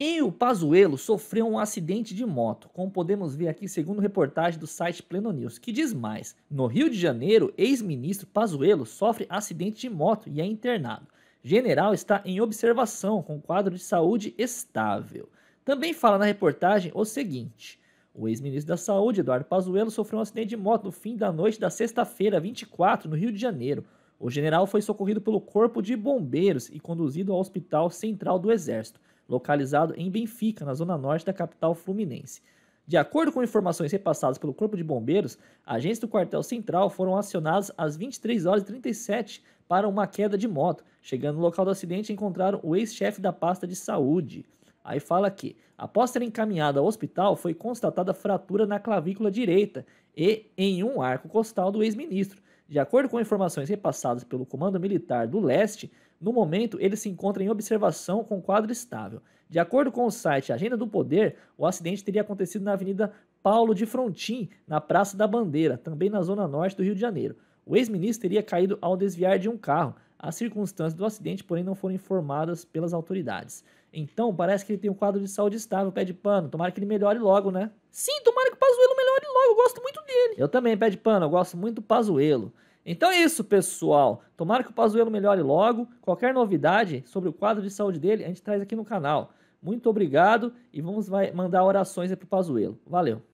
E o Pazuello sofreu um acidente de moto, como podemos ver aqui segundo reportagem do site Pleno News, que diz mais. No Rio de Janeiro, ex-ministro Pazuello sofre acidente de moto e é internado. General está em observação com quadro de saúde estável. Também fala na reportagem o seguinte: o ex-ministro da Saúde, Eduardo Pazuello, sofreu um acidente de moto no fim da noite da sexta-feira, 24, no Rio de Janeiro. O general foi socorrido pelo Corpo de Bombeiros e conduzido ao Hospital Central do Exército localizado em Benfica, na zona norte da capital fluminense. De acordo com informações repassadas pelo Corpo de Bombeiros, agentes do quartel central foram acionados às 23 horas e 37 para uma queda de moto. Chegando no local do acidente, encontraram o ex-chefe da pasta de saúde. Aí fala que, após ser encaminhado ao hospital, foi constatada fratura na clavícula direita e em um arco costal do ex-ministro. De acordo com informações repassadas pelo Comando Militar do Leste, no momento, ele se encontra em observação com quadro estável. De acordo com o site Agenda do Poder, o acidente teria acontecido na Avenida Paulo de Frontin, na Praça da Bandeira, também na zona norte do Rio de Janeiro. O ex-ministro teria caído ao desviar de um carro. As circunstâncias do acidente, porém, não foram informadas pelas autoridades. Então, parece que ele tem um quadro de saúde estável, pé de pano. Tomara que ele melhore logo, né? Sim, tomara que o Pazuello melhore logo. Eu gosto muito dele. Eu também, pé de pano. Eu gosto muito do Pazuello. Então é isso, pessoal. Tomara que o Pazuello melhore logo. Qualquer novidade sobre o quadro de saúde dele, a gente traz aqui no canal. Muito obrigado e vamos mandar orações para o Pazuello. Valeu.